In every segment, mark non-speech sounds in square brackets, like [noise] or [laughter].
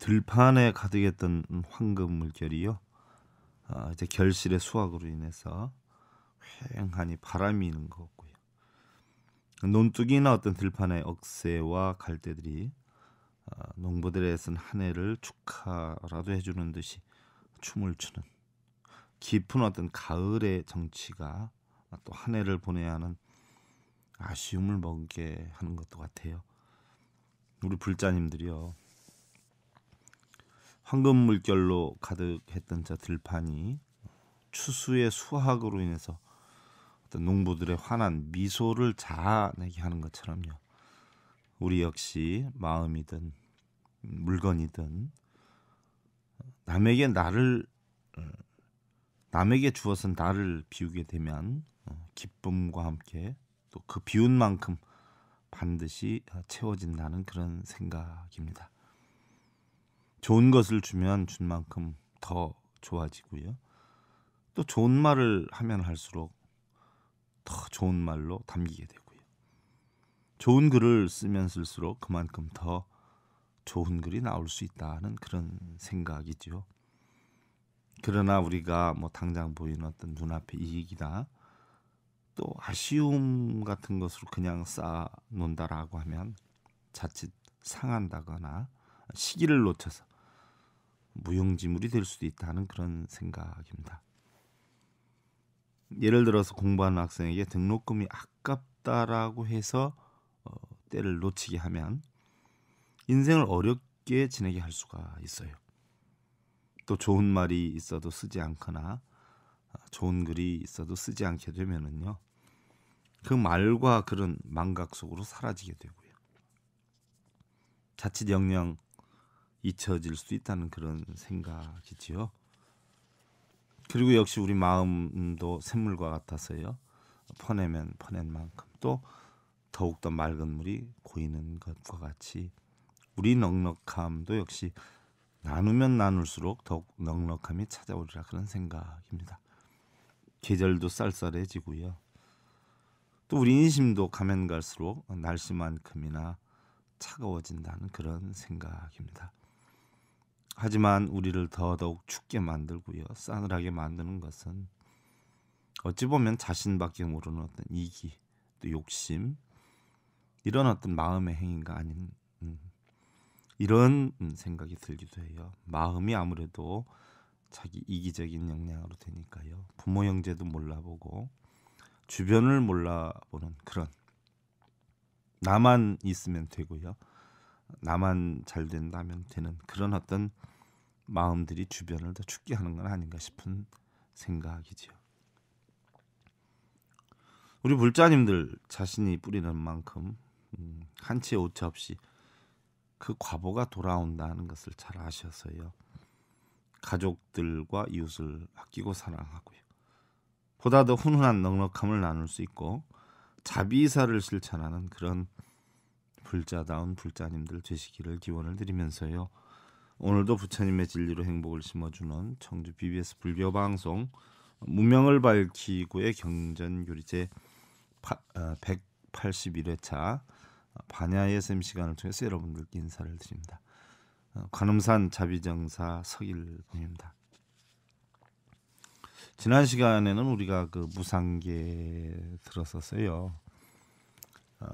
들판에 가득했던 황금 물결이요. 아, 이제 결실의 수확으로 인해서 휑하니 바람이 있는 거고요. 논두이나 어떤 들판의 억새와 갈대들이 아, 농부들의 애쓴 한 해를 축하라도 해주는 듯이 춤을 추는 깊은 어떤 가을의 정취가 또 한 해를 보내야 하는 아쉬움을 먹게 하는 것도 같아요. 우리 불자님들이요. 황금 물결로 가득했던 저 들판이 추수의 수확으로 인해서 어떤 농부들의 환한 미소를 자아내게 하는 것처럼요. 우리 역시 마음이든 물건이든 남에게 나를 어, 남에게 주어서 나를 비우게 되면 어, 기쁨과 함께 또 그 비운 만큼 반드시 채워진다는 그런 생각입니다. 좋은 것을 주면 준 만큼 더 좋아지고요. 또 좋은 말을 하면 할수록 더 좋은 말로 담기게 되고요. 좋은 글을 쓰면 쓸수록 그만큼 더 좋은 글이 나올 수 있다는 그런 생각이죠. 그러나 우리가 뭐 당장 보이는 어떤 눈앞의 이익이다 또 아쉬움 같은 것으로 그냥 쌓아 놓는다라고 하면 자칫 상한다거나 시기를 놓쳐서 무용지물이 될 수도 있다는 그런 생각입니다. 예를 들어서 공부하는 학생에게 등록금이 아깝다라고 해서 어, 때를 놓치게 하면 인생을 어렵게 지내게 할 수가 있어요. 또 좋은 말이 있어도 쓰지 않거나 아, 좋은 글이 있어도 쓰지 않게 되면은요. 그 말과 그런 망각 속으로 사라지게 되고요. 자칫 영영 잊혀질 수 있다는 그런 생각이지요. 그리고 역시 우리 마음도 샘물과 같아서요. 퍼내면 퍼낸 만큼 또 더욱더 맑은 물이 고이는 것과 같이 우리 넉넉함도 역시 나누면 나눌수록 더욱 넉넉함이 찾아오리라 그런 생각입니다. 계절도 쌀쌀해지고요. 또 우리 인심도 가면 갈수록 날씨만큼이나 차가워진다는 그런 생각입니다. 하지만 우리를 더더욱 춥게 만들고요. 싸늘하게 만드는 것은 어찌 보면 자신밖에 모르는 어떤 이기, 또 욕심 이런 어떤 마음의 행위가 아닌 음, 이런 음, 생각이 들기도 해요. 마음이 아무래도 자기 이기적인 역량으로 되니까요. 부모 형제도 몰라보고 주변을 몰라보는 그런 나만 있으면 되고요. 나만 잘 된다면 되는 그런 어떤 마음들이 주변을 더 춥게 하는 건 아닌가 싶은 생각이지요. 우리 불자님들 자신이 뿌리는 만큼 음, 한치의 오차 없이 그 과보가 돌아온다는 것을 잘 아셔서요. 가족들과 이웃을 아끼고 사랑하고요. 보다 더 훈훈한 넉넉함을 나눌 수 있고 자비사를 실천하는 그런 불자다운 불자님들 되시기를 기원을 드리면서요. 오늘도 부처님의 진리로 행복을 심어주는 청주 BBS 불교 방송 문명을 밝히고의 경전 교리제 파, 어, 181회차 반야의 샘 시간을 통해서 여러분들께 인사를 드립니다. 어, 관음산 자비정사 석일입니다. 지난 시간에는 우리가 그무상계 들었었어요. 어,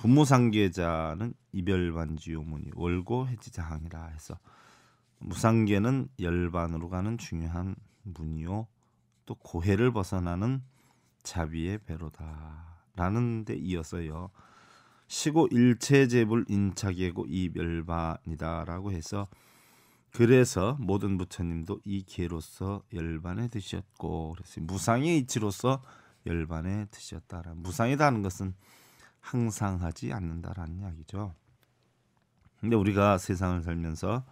부모 상계자는 이별반지 요문이 월고 해지자항이라 해서 무상계는 열반으로 가는 중요한 문이요 또 고해를 벗어나는 자비의 배로다라는 데 이어서요 시고 일체제불 인차계고이별반이다라고 해서 그래서 모든 부처님도 이 계로서 열반에 드셨고 그래서 무상의 이치로서 열반에 드셨다라 무상이다는 것은 항상 하지 않는다라는 이야기죠. 근데 우리가 세상을 살면서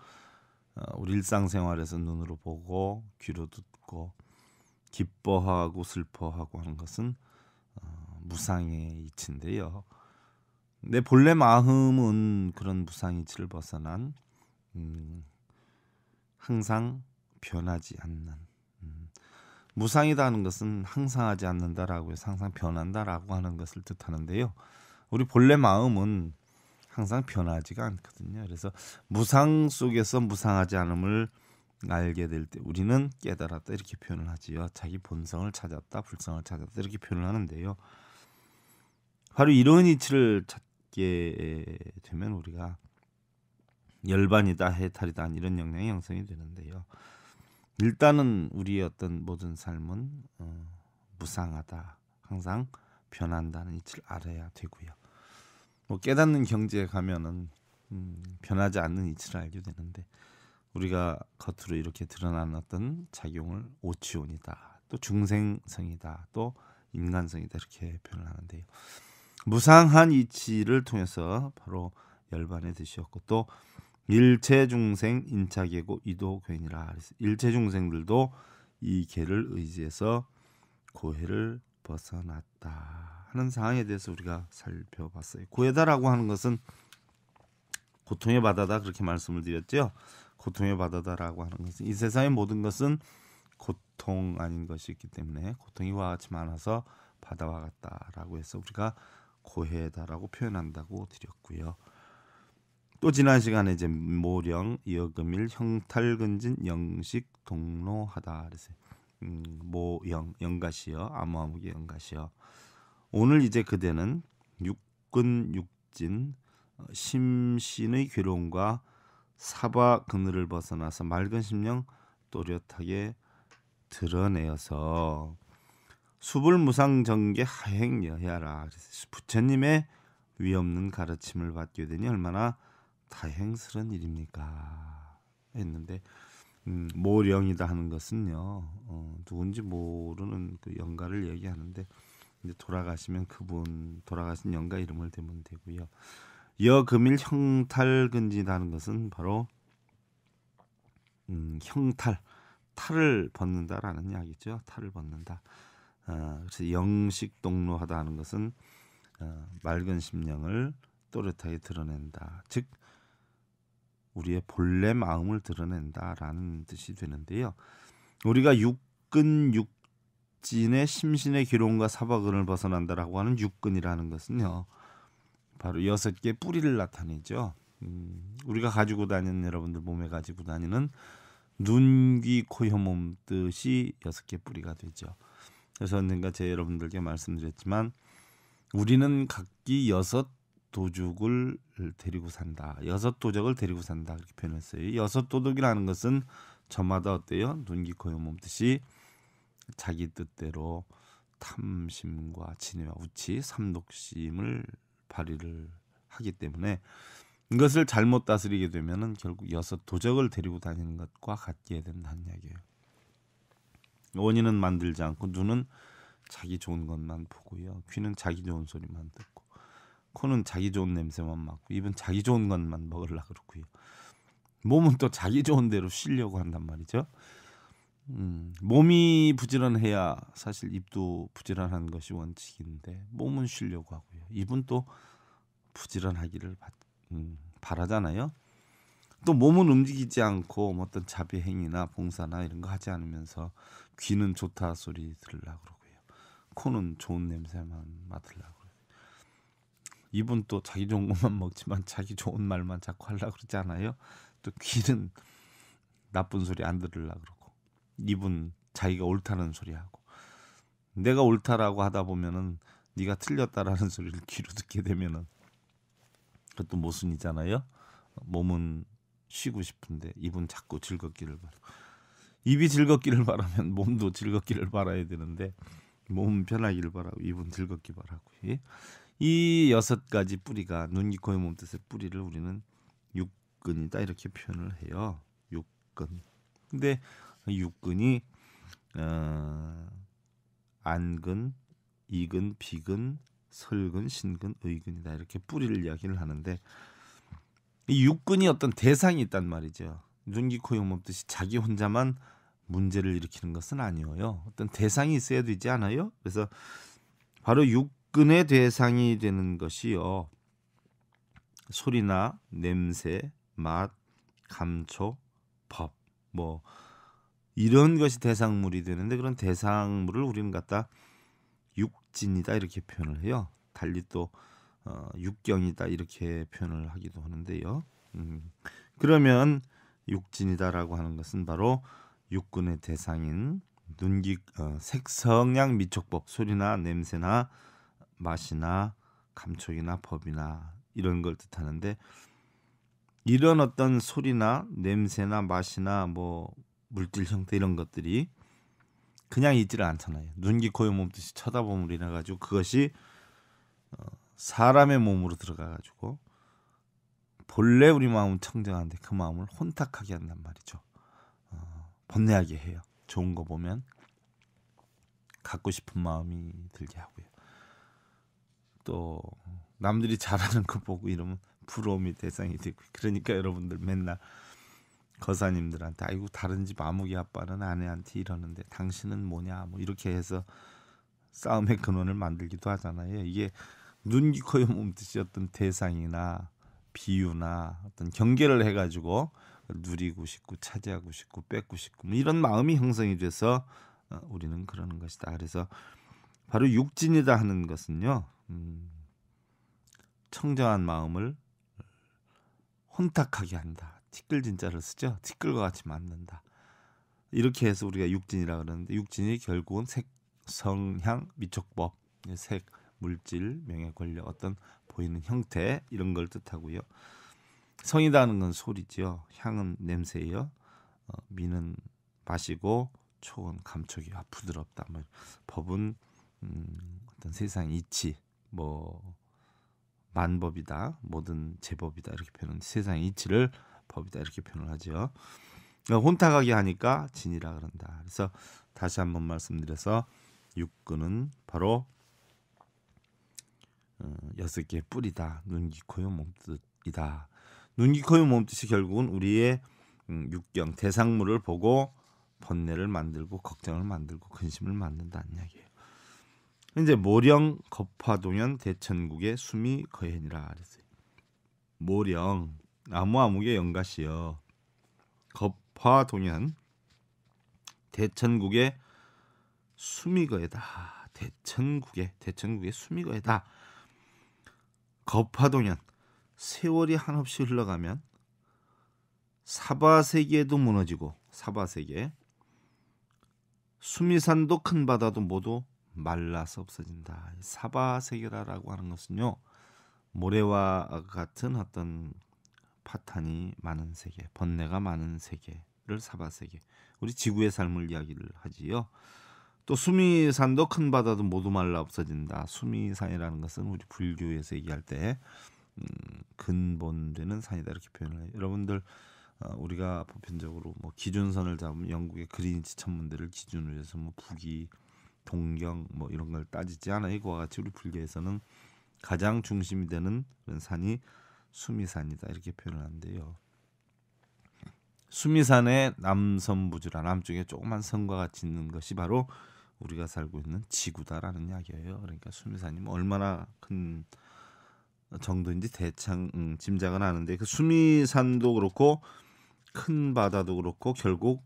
어, 우리 일상생활에서 눈으로 보고 귀로 듣고 기뻐하고 슬퍼하고 하는 것은 어, 무상의 이치인데요. 내 본래 마음은 그런 무상 이치를 벗어난 음, 항상 변하지 않는 음, 무상이다는 하 것은 항상 하지 않는다라고 해서 항상 변한다라고 하는 것을 뜻하는데요. 우리 본래 마음은 항상 변하지가 않거든요. 그래서 무상 속에서 무상하지 않음을 알게 될 때 우리는 깨달았다 이렇게 표현을 하지요. 자기 본성을 찾았다, 불성을 찾았다 이렇게 표현을 하는데요. 바로 이런 이치를 찾게 되면 우리가 열반이다, 해탈이다 이런 영향이 형성이 되는데요. 일단은 우리의 어떤 모든 삶은 어, 무상하다, 항상 변한다는 이치를 알아야 되고요. 뭐 깨닫는 경지에 가면은 음, 변하지 않는 이치를 알게 되는데 우리가 겉으로 이렇게 드러나는 어떤 작용을 오치온이다, 또 중생성이다, 또 인간성이다 이렇게 표현하는데요. 을 무상한 이치를 통해서 바로 열반에 드셨고 또 일체 중생 인차계고 이도교인이라 일체 중생들도 이 계를 의지해서 고해를 벗어났다 하는 상황에 대해서 우리가 살펴봤어요. 고해다라고 하는 것은 고통의 바다다 그렇게 말씀을 드렸죠. 고통의 바다다라고 하는 것은 이 세상의 모든 것은 고통 아닌 것이 있기 때문에 고통이 와 같이 많아서 바다와 같다라고 해서 우리가 고해다라고 표현한다고 드렸고요. 또 지난 시간에 이제 모령, 여금일, 형탈근진, 영식, 동로하다 그랬어요. 음, 모영 영가시여 암호암흑의 영가시여 오늘 이제 그대는 육근 육진 어, 심신의 괴로움과 사바 그늘을 벗어나서 맑은 심령 또렷하게 드러내어서 수불 무상 정계 하행 여야라 부처님의 위없는 가르침을 받게 되니 얼마나 다행스러운 일입니까 했는데 음, 모령이다 하는 것은요 어, 누군지 모르는 그 영가를 얘기하는데 이제 돌아가시면 그분 돌아가신 영가 이름을 대면 되고요. 여금일 형탈근지라는 것은 바로 음, 형탈 탈을 벗는다라는 이야기죠. 탈을 벗는다. 어, 그래서 영식 동로하다 하는 것은 어, 맑은 심령을 또렷하게 드러낸다. 즉 우리의 본래 마음을 드러낸다라는 뜻이 되는데요. 우리가 육근 육진의 심신의 기론과 사박근을 벗어난다라고 하는 육근이라는 것은요. 바로 여섯 개 뿌리를 나타내죠. 음, 우리가 가지고 다니는 여러분들 몸에 가지고 다니는 눈, 귀, 코, 혀, 몸 뜻이 여섯 개 뿌리가 되죠. 그래서 언젠가 제 여러분들께 말씀드렸지만 우리는 각기 여섯 도둑을 데리고 산다. 여섯 도적을 데리고 산다. 이렇게 표현했어요. 여섯 도둑이라는 것은 저마다 어때요? 눈, 기 코, 요몸듯이 자기 뜻대로 탐심과 진의와 우치, 삼독심을 발휘를 하기 때문에 이것을 잘못 다스리게 되면은 결국 여섯 도적을 데리고 다니는 것과 같게 된다는 이야기예요. 원인은 만들지 않고 눈은 자기 좋은 것만 보고요. 귀는 자기 좋은 소리만 듣고 코는 자기 좋은 냄새만 맡고 입은 자기 좋은 것만 먹으려 그렇고요. 몸은 또 자기 좋은 대로 쉬려고 한단 말이죠. 음, 몸이 부지런해야 사실 입도 부지런한 것이 원칙인데 몸은 쉬려고 하고요. 입은 또 부지런하기를 바, 음, 바라잖아요. 또 몸은 움직이지 않고 뭐 어떤 자비 행위나 봉사나 이런 거 하지 않으면서 귀는 좋다 소리 들으려고 그러고요. 코는 좋은 냄새만 맡으려고 이분 또 자기 좋은 것만 [laughs] 먹지만 자기 좋은 말만 자꾸 하려 그러잖아요. 또 귀는 나쁜 소리 안 들으려 그러고 이분 자기가 옳다는 소리 하고 내가 옳다라고 하다 보면은 네가 틀렸다라는 [laughs] 소리를 귀로 듣게 되면은 그것도 모순이잖아요. 몸은 쉬고 싶은데 입은 자꾸 즐겁기를 바라. 입이 즐겁기를 바라면 [laughs] 몸도 즐겁기를 바라야 되는데 몸은 편하기를 바라고 입은 즐겁기 바라고. 예? 이 여섯 가지 뿌리가 눈, 기 코, 의 몸뜻의 뿌리를 우리는 육근이다 이렇게 표현을 해요. 육근. 근데 육근이 어, 안근, 이근, 비근, 설근, 신근, 의근이다 이렇게 뿌리를 이야기를 하는데 이 육근이 어떤 대상이 있단 말이죠. 눈, 귀, 코, 의 몸뜻이 자기 혼자만 문제를 일으키는 것은 아니어요. 어떤 대상이 있어야 되지 않아요? 그래서 바로 육 접근의 대상이 되는 것이요. 소리나 냄새, 맛, 감초, 법, 뭐 이런 것이 대상물이 되는데 그런 대상물을 우리는 갖다 육진이다 이렇게 표현을 해요. 달리 또 어, 육경이다 이렇게 표현을 하기도 하는데요. 음, 그러면 육진이다라고 하는 것은 바로 육군의 대상인 눈기 어, 색성향 미촉법 소리나 냄새나 맛이나 감촉이나 법이나 이런 걸 뜻하는데 이런 어떤 소리나 냄새나 맛이나 뭐 물질 형태 이런 것들이 그냥 있지를 않잖아요. 눈기 코에 몸듯이 쳐다보므로 인해 가지고 그것이 어, 사람의 몸으로 들어가 가지고 본래 우리 마음은 청정한데 그 마음을 혼탁하게 한단 말이죠. 어, 번뇌하게 해요. 좋은 거 보면 갖고 싶은 마음이 들게 하고요. 또 남들이 잘하는 거 보고 이러면 부러움이 대상이 되고 그러니까 여러분들 맨날 거사님들한테 아이고 다른 집 아무개 아빠는 아내한테 이러는데 당신은 뭐냐 뭐 이렇게 해서 싸움의 근원을 만들기도 하잖아요. 이게 눈기 코에 몸듯이 어떤 대상이나 비유나 어떤 경계를 해가지고 누리고 싶고 차지하고 싶고 뺏고 싶고 뭐 이런 마음이 형성이 돼서 어, 우리는 그러는 것이다. 그래서 바로 육진이다 하는 것은요. 음, 청정한 마음을 혼탁하게 한다. 티끌 진자를 쓰죠. 티끌과 같이 만든다 이렇게 해서 우리가 육진이라 그러는데 육진이 결국은 색, 성향, 미촉법, 색, 물질, 명예, 권력 어떤 보이는 형태 이런 걸 뜻하고요. 성이라는 건소리죠 향은 냄새예요. 어, 미는 맛이고 촉은 감촉이요. 부드럽다. 뭐, 법은 음, 어떤 세상 이치 뭐 만법이다, 뭐든 제법이다 이렇게 표현, 세상의 이치를 법이다 이렇게 표현을 하죠. 그 그러니까 혼탁하게 하니까 진이라 그런다. 그래서 다시 한번 말씀드려서 육근은 바로 어, 여섯 개의 뿌리다. 눈, 기 코요, 몸뜻이다. 눈, 기 코요, 몸뜻이 결국은 우리의 음, 육경 대상물을 보고 번뇌를 만들고 걱정을 만들고 근심을 만든다는 이야기예요. 이제 모령 거파동현 대천국의 수미 거해니라 그랬어요. 모령 아무아무게 영가시여 거파동현 대천국의 수미거에다 대천국의 대천국의 숨이 거에다 거파동현 세월이 한없이 흘러가면 사바 세계도 무너지고 사바 세계 수미산도 큰 바다도 모두 말라서 없어진다. 사바세계라라고 하는 것은요 모래와 같은 어떤 파탄이 많은 세계, 번뇌가 많은 세계를 사바세계, 우리 지구의 삶을 이야기를 하지요. 또 수미산도 큰 바다도 모두 말라 없어진다. 수미산이라는 것은 우리 불교에서 얘기할 때 음, 근본되는 산이다 이렇게 표현을 해요. 여러분들 어, 우리가 보편적으로 뭐 기준선을 잡으면 영국의 그린치 천문대를 기준으로 해서 뭐 북이 동경 뭐 이런 걸 따지지 않아 이거와 같이 우리 불교에서는 가장 중심이 되는 그런 산이 수미산이다 이렇게 표현하는데요. 수미산의 남선부지라 남쪽에 조그만 성과 같이 있는 것이 바로 우리가 살고 있는 지구다라는 이야기예요. 그러니까 수미산이 뭐 얼마나 큰 정도인지 대창 음, 짐작은 하는데 그 수미산도 그렇고 큰 바다도 그렇고 결국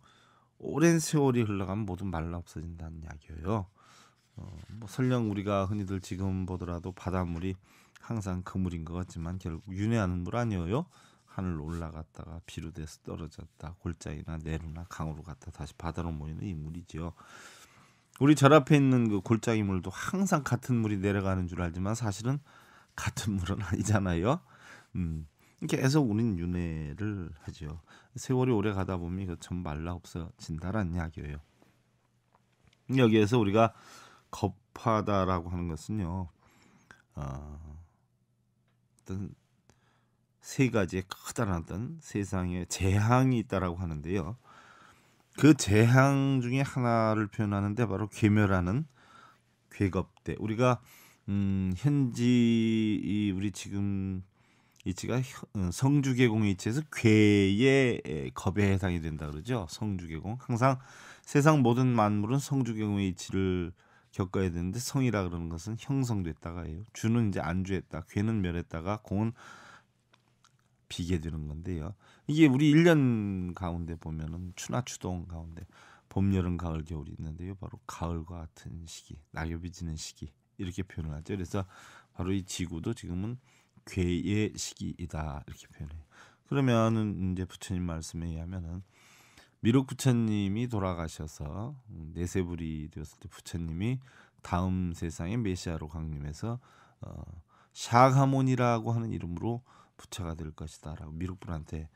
오랜 세월이 흘러가면 모든 말라 없어진다는 이야기예요. 어, 뭐 설령 우리가 흔히들 지금 보더라도 바닷물이 항상 그물인 것 같지만 결국 윤회하는 물 아니에요. 하늘 올라갔다가 비로 돼서 떨어졌다 골짜기나 내로나 강으로 갔다 다시 바다로 모이는 이 물이지요. 우리 절 앞에 있는 그 골짜기 물도 항상 같은 물이 내려가는 줄 알지만 사실은 같은 물은 [laughs] 아니잖아요. 음, 계속 우린 윤회를 하죠. 세월이 오래 가다 보면 이거 전 말라 없어진다라는 이야기예요. 여기에서 우리가 겁하다라고 하는 것은요, 어, 어떤 세 가지의 커다란 어떤 세상에 재앙이 있다라고 하는데요. 그 재앙 중에 하나를 표현하는데 바로 괴멸하는 괴겁대. 우리가 음, 현지 이 우리 지금 이치가 음, 성주계공 이치에서 괴의 겁에 해당이 된다 그러죠. 성주계공 항상 세상 모든 만물은 성주계공의 이치를 겪어야 되는데 성이라 그러는 것은 형성됐다가예요. 주는 이제 안주했다, 괴는 멸했다가 공은 비게 되는 건데요. 이게 우리 1년 가운데 보면은 추나 추동 가운데 봄, 여름, 가을, 겨울이 있는데요. 바로 가을과 같은 시기, 낙엽이 지는 시기 이렇게 표현을 하죠. 그래서 바로 이 지구도 지금은 괴의 시기이다 이렇게 표현해요. 그러면은 이제 부처님 말씀에 의하면은 미륵 부처님이 돌아가셔서 내세불이 되었을 때 부처님이 다음 세상에 메시아로 강림해서 어, 샤가몬이라고 하는 이름으로 부처가 될 것이다라고 미륵불한테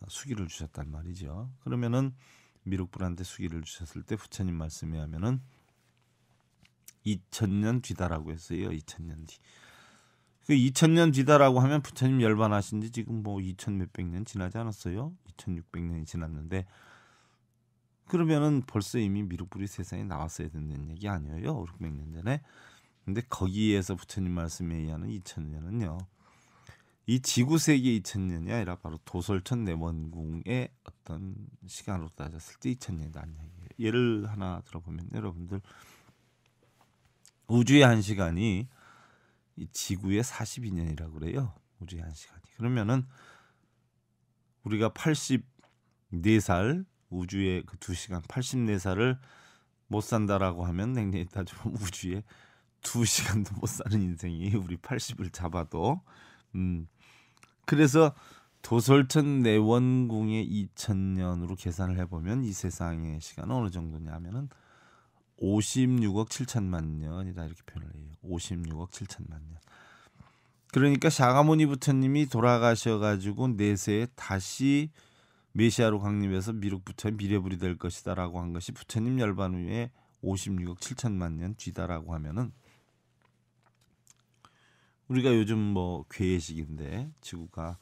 어, 수기를 주셨단 말이죠. 그러면은 미륵불한테 수기를 주셨을 때 부처님 말씀에 하면은 2000년 뒤다라고 했어요. 2000년 뒤. 그 2000년 지다라고 하면 부처님 열반하신 지 지금 뭐2000 몇백 년 지나지 않았어요? 2600년이 지났는데 그러면은 벌써 이미 미륵불이 세상에 나왔어야 된다는 얘기 아니에요? 5, 600년 전에. 근데 거기에서 부처님 말씀에 의하는 2000년은요. 이 지구 세계 2000년이 아니라 바로 도설천 내원궁의 어떤 시간으로 따졌을 때 2000년이란 얘기예요. 예를 하나 들어보면 여러분들 우주의 한 시간이 이 지구의 42년이라고 그래요. 우주의 한 시간이. 그러면은 우리가 84살 우주의 그 2시간 84살을 못 산다라고 하면 냉랭히 따지면 우주의 2시간도 못 사는 인생이 우리 80을 잡아도 음. 그래서 도설천 내원궁의 2000년으로 계산을 해 보면 이 세상의 시간은 어느 정도냐면은 56억 7천만 년이다 이렇게 표현을 해요. 56억 7천만 년. 그러니까 샤가모니 부처님이 돌아가셔가지고 내세에 다시 메시아로 강림해서 미륵 부처의 미래불이 될 것이다라고 한 것이 부처님 열반 후에 56억 7천만 년 뒤다라고 하면은 우리가 요즘 뭐 괴식인데 지구가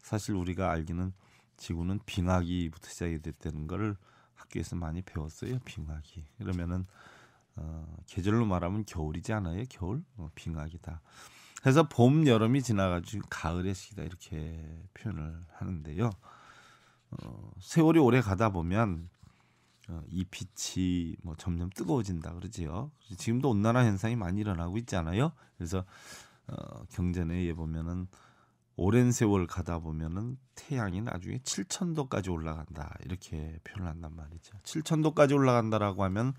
사실 우리가 알기는 지구는 빙하기부터 시작이 됐다는 거를 학교에서 많이 배웠어요. 빙하기. 그러면은 어, 계절로 말하면 겨울이지 않아요? 겨울? 어, 빙하기다. 그래서 봄, 여름이 지나가지고 가을의 시기다 이렇게 표현을 하는데요. 어, 세월이 오래 가다 보면 어, 이 빛이 뭐 점점 뜨거워진다 그러지요. 지금도 온난화 현상이 많이 일어나고 있잖아요. 그래서 어, 경전에 보면은 오랜 세월 가다 보면은 태양이 나중에 7천도까지 올라간다 이렇게 표현을 한단 말이죠. 7천도까지 올라간다라고 하면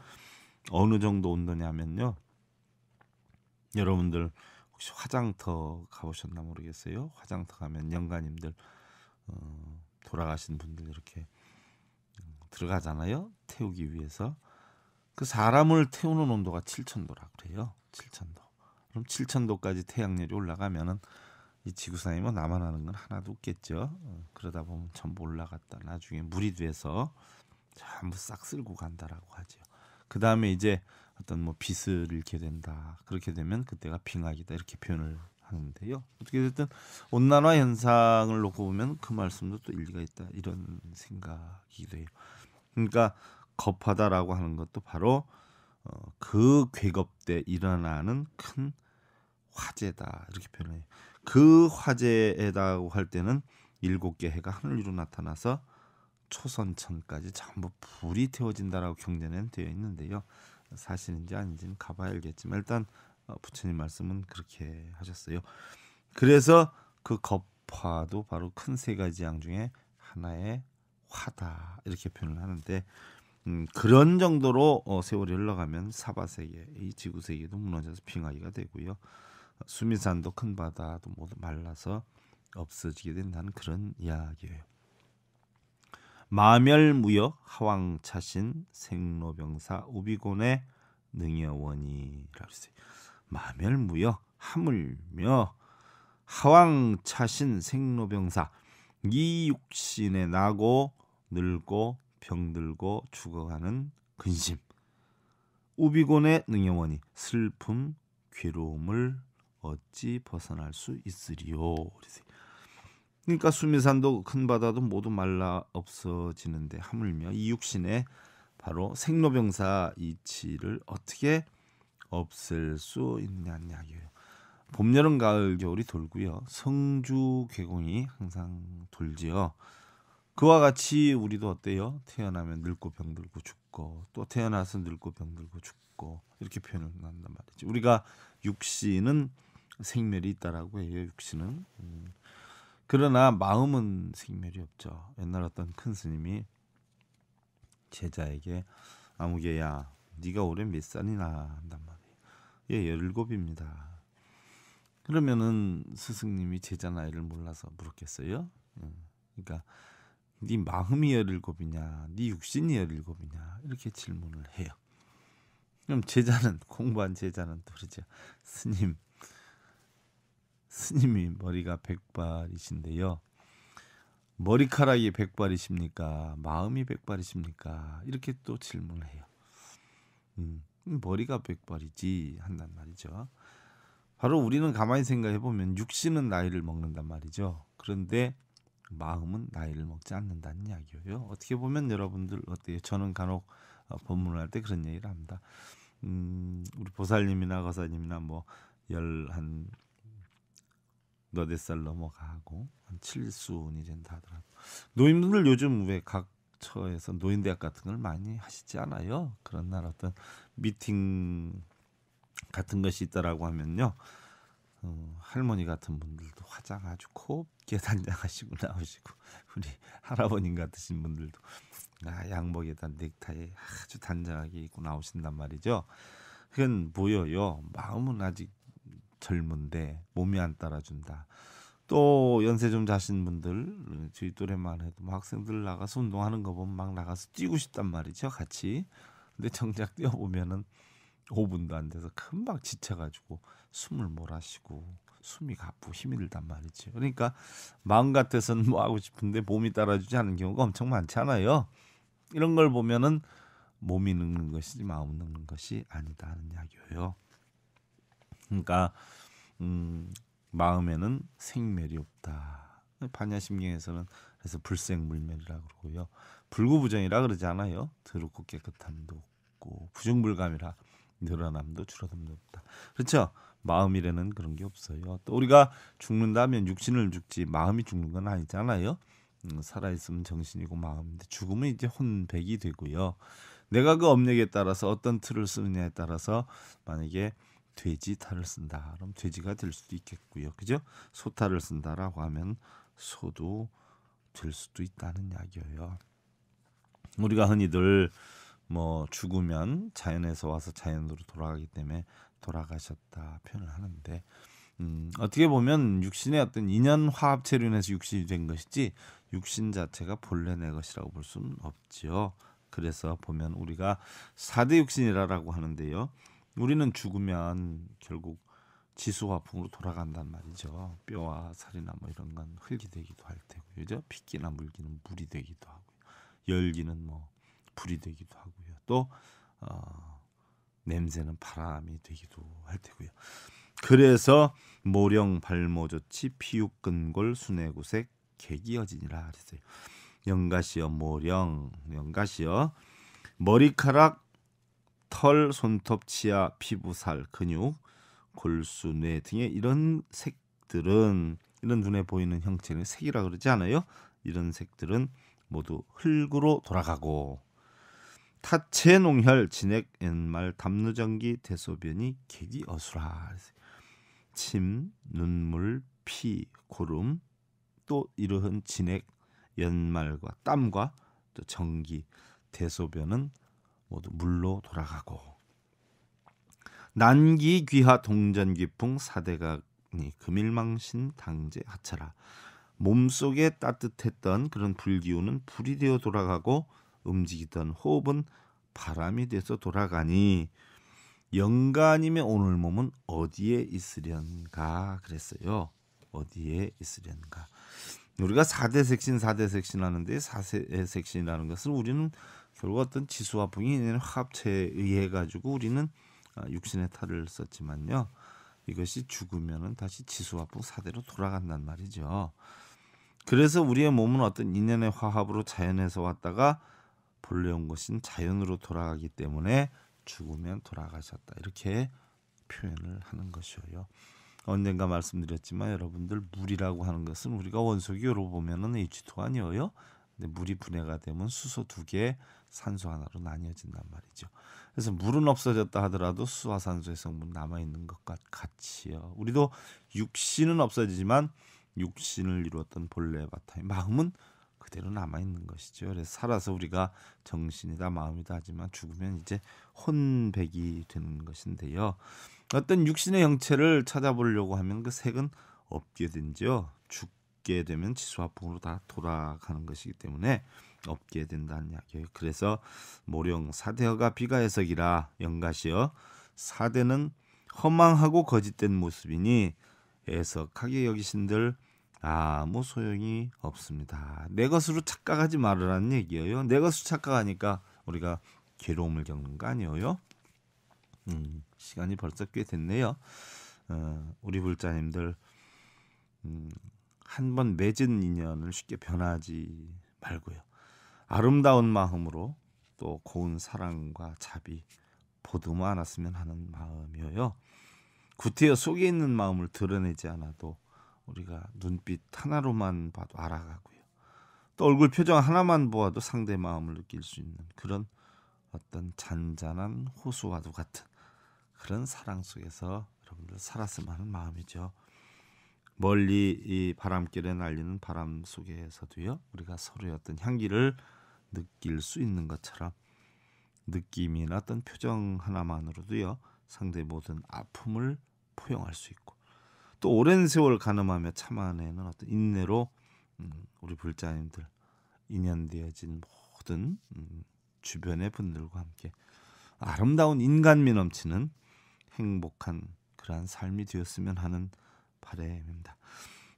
어느 정도 온도냐면요. 여러분들 혹시 화장터 가보셨나 모르겠어요. 화장터 가면 연가님들 어, 돌아가신 분들 이렇게 들어가잖아요. 태우기 위해서 그 사람을 태우는 온도가 7천도라 고 그래요. 7천도. 0 0 0도 그럼 7천도까지 태양열이 올라가면은 이지구상에뭐 나만 아는 건 하나도 없겠죠. 어, 그러다 보면 전부 올라갔다. 나중에 물이 돼서 전부 싹 쓸고 간다라고 하죠. 그 다음에 이제 어떤 뭐빛을 잃게 된다. 그렇게 되면 그때가 빙하기다 이렇게 표현을 하는데요. 어떻게 됐든 온난화 현상을 놓고 보면 그 말씀도 또 일리가 있다 이런 생각이기도 해요. 그러니까 겁하다라고 하는 것도 바로 어, 그 괴겁 때 일어나는 큰 화재다 이렇게 표현해요. 그 화재에다고 할 때는 일곱 개 해가 하늘 위로 나타나서 초선천까지 전부 불이 태워진다라고 경전에는 되어 있는데요. 사실인지 아닌지는 가봐야 알겠지만 일단 어, 부처님 말씀은 그렇게 하셨어요. 그래서 그 겁화도 바로 큰 세 가지 양 중에 하나의 화다 이렇게 표현을 하는데 음, 그런 정도로 어, 세월이 흘러가면 사바세계, 이 지구세계도 무너져서 빙하기가 되고요. 수미산도 큰 바다도 모두 말라서 없어지게 된다는 그런 이야기예요. 마멸무역 하왕차신 생로병사 우비곤의 능여원이라고 했어요. 마멸무역 하물며 하왕차신 생로병사 이 육신에 나고 늙고 병들고 죽어가는 근심 우비곤의 능여원이 슬픔 괴로움을 어찌 벗어날 수 있으리요. 그러니까 수미산도 큰 바다도 모두 말라 없어지는데 하물며 이육신의 바로 생로병사 이치를 어떻게 없앨 수있냐이야요 봄, 여름, 가을, 겨울이 돌고요. 성주 궤공이 항상 돌지요. 그와 같이 우리도 어때요? 태어나면 늙고 병들고 죽고 또 태어나서 늙고 병들고 죽고 이렇게 표현을 한단 말이죠. 우리가 육신은 생멸이 있다라고 해요 육신은 음. 그러나 마음은 생멸이 없죠 옛날 어떤 큰 스님이 제자에게 아무개야 네가 올해 몇 살이나 한단 말이에요 예 열일곱입니다 그러면은 스승님이 제자 나이를 몰라서 물었겠어요 음. 그러니까 네 마음이 열일곱이냐 네 육신이 열일곱이냐 이렇게 질문을 해요 그럼 제자는 공부한 제자는 또르죠 그 스님 스님이 머리가 백발이신데요. 머리카락이 백발이십니까? 마음이 백발이십니까? 이렇게 또 질문해요. 을 음, 음, 머리가 백발이지 한단 말이죠. 바로 우리는 가만히 생각해 보면 육신은 나이를 먹는단 말이죠. 그런데 마음은 나이를 먹지 않는다는 이야기예요. 어떻게 보면 여러분들 어때요? 저는 간혹 어, 법문을 할 때 그런 얘기를 합니다. 음, 우리 보살님이나 거사님이나 뭐열한 너네살 넘어가고 한 칠순 이젠 다더라고. 하 노인분들 요즘 왜 각처에서 노인대학 같은 걸 많이 하시지 않아요? 그런 날 어떤 미팅 같은 것이 있다라고 하면요. 어, 할머니 같은 분들도 화장 아주 곱게 [laughs] 단장하시고 나오시고 우리 할아버님 같으신 분들도 아, 양복에다 넥타이 아주 단장하게 입고 나오신단 말이죠. 그건 보여요. 마음은 아직 젊은데 몸이 안 따라준다. 또 연세 좀 자신 분들 저희 또래만 해도 뭐 학생들 나가서 운동하는 거 보면 막 나가서 뛰고 싶단 말이죠 같이 근데 정작 [laughs] 뛰어보면은 5분도 안 돼서 금방 지쳐가지고 숨을 몰아쉬고 숨이 가쁘고 힘이 들단 말이죠 그러니까 마음 같아서는 뭐 하고 싶은데 몸이 따라주지 않는 경우가 엄청 많잖아요 이런 걸 보면은 몸이 늙는 것이지 마음 늙는 것이 아니다 하는 이야기예요 그러니까 음, 마음에는 생멸이 없다. 반야심경에서는 그래서 불생물멸이라 그러고요. 불구부정이라 그러지 않아요. 더럽고 깨끗함도 없고 부정불감이라 늘어남도 줄어듦도 없다. 그렇죠? 마음이라는 그런 게 없어요. 또 우리가 죽는다면 육신을 죽지 마음이 죽는 건 아니잖아요. 음, 살아있으면 정신이고 마음인데 죽으면 이제 혼백이 되고요. 내가 그 업력에 따라서 어떤 틀을 쓰느냐에 따라서 만약에 돼지 탈을 쓴다. 그럼 돼지가 될 수도 있겠고요. 그죠? 소탈을 쓴다라고 하면 소도 될 수도 있다는 이야기예요. 우리가 흔히들 뭐 죽으면 자연에서 와서 자연으로 돌아가기 때문에 돌아가셨다 표현을 하는데 음, 어떻게 보면 육신의 어떤 인연 화합체로 인해서 육신이 된 것이지 육신 자체가 본래 내 것이라고 볼 수는 없지요. 그래서 보면 우리가 사대 육신이라고 하는데요. 우리는 죽으면 결국 지수화풍으로 돌아간단 말이죠. 뼈와 살이나 뭐 이런 건 흙이 되기도 할 테고요. 그죠? 핏기나 물기는 물이 되기도 하고요. 열기는 뭐 불이 되기도 하고요. 또 어, 냄새는 바람이 되기도 할 테고요. 그래서 모령 발모조치 피육근골 순애구색 개기어지니라 그랬어요. 영가시어 모령 영가시어 머리카락 털, 손톱, 치아, 피부살, 근육, 골수, 뇌 등의 이런 색들은 이런 눈에 보이는 형체는 색이라 그러지 않아요? 이런 색들은 모두 흙으로 돌아가고 타체 농혈 진액 연말 담노전기 대소변이 개기 어수라 침 눈물 피 고름 또 이러한 진액 연말과 땀과 또 전기 대소변은 모두 물로 돌아가고 난기 귀하 동전 기풍 사대각니 금일망신 당제 하차라 몸속에 따뜻했던 그런 불기운은 불이 되어 돌아가고 움직이던 호흡은 바람이 돼서 돌아가니 영가님의 오늘 몸은 어디에 있으련가 그랬어요. 어디에 있으련가. 우리가 사대 색신 사대 색신 하는데 사대 색신이라는 것은 우리는 결국 어떤 지수와 붕이 합체에 의해 가지고 우리는 아, 육신의 탈을 썼지만요. 이것이 죽으면은 다시 지수와 붕 사대로 돌아간단 말이죠. 그래서 우리의 몸은 어떤 인연의 화합으로 자연에서 왔다가 본래 온 것인 자연으로 돌아가기 때문에 죽으면 돌아가셨다. 이렇게 표현을 하는 것이에요. 언젠가 말씀드렸지만 여러분들 물이라고 하는 것은 우리가 원소기호로 보면은 H2 아니에요. 물이 분해가 되면 수소 두 개, 산소 하나로 나뉘어진단 말이죠. 그래서 물은 없어졌다 하더라도 수와 산소의 성분 남아 있는 것과 같이요. 우리도 육신은 없어지지만 육신을 이루었던 본래의 바탕인 마음은 그대로 남아 있는 것이죠. 그래서 살아서 우리가 정신이다 마음이다 하지만 죽으면 이제 혼백이 되는 것인데요. 어떤 육신의 형체를 찾아보려고 하면 그 색은 없게 된지요. 죽 없게 되면 지수화풍으로다 돌아가는 것이기 때문에 없게 된다는 이야기예요. 그래서 모령 사대어가 비가해석이라 영가시어 사대는 허망하고 거짓된 모습이니 해석하게 여기신들 아무 소용이 없습니다. 내 것으로 착각하지 말으라는 얘기예요. 내 것으로 착각하니까 우리가 괴로움을 겪는 거 아니에요? 음, 시간이 벌써 꽤 됐네요. 어, 우리 불자님들 음, 한번 맺은 인연을 쉽게 변하지 말고요. 아름다운 마음으로 또 고운 사랑과 자비 보듬어 안았으면 하는 마음이어요. 구태여 속에 있는 마음을 드러내지 않아도 우리가 눈빛 하나로만 봐도 알아가고요. 또 얼굴 표정 하나만 보아도 상대 마음을 느낄 수 있는 그런 어떤 잔잔한 호수와도 같은 그런 사랑 속에서 여러분들 살았으면 하는 마음이죠. 멀리 이 바람길에 날리는 바람 속에서도요 우리가 서로의 어떤 향기를 느낄 수 있는 것처럼 느낌이나 어떤 표정 하나만으로도요 상대 모든 아픔을 포용할 수 있고 또 오랜 세월 가늠하며 참아내는 어떤 인내로 음, 우리 불자님들 인연되어진 모든 음, 주변의 분들과 함께 아름다운 인간미 넘치는 행복한 그러한 삶이 되었으면 하는 바램입니다.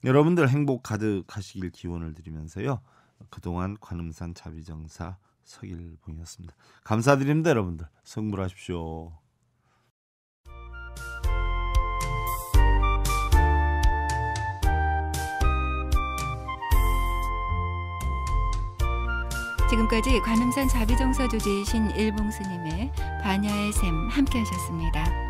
여러분들 행복 가득하시길 기원을 드리면서요. 그동안 관음산 자비정사 서길봉이었습니다. 감사드립니다, 여러분들. 성불하십시오. 지금까지 관음산 자비정사 조지이신 일봉스님의 반야의 샘 함께 하셨습니다.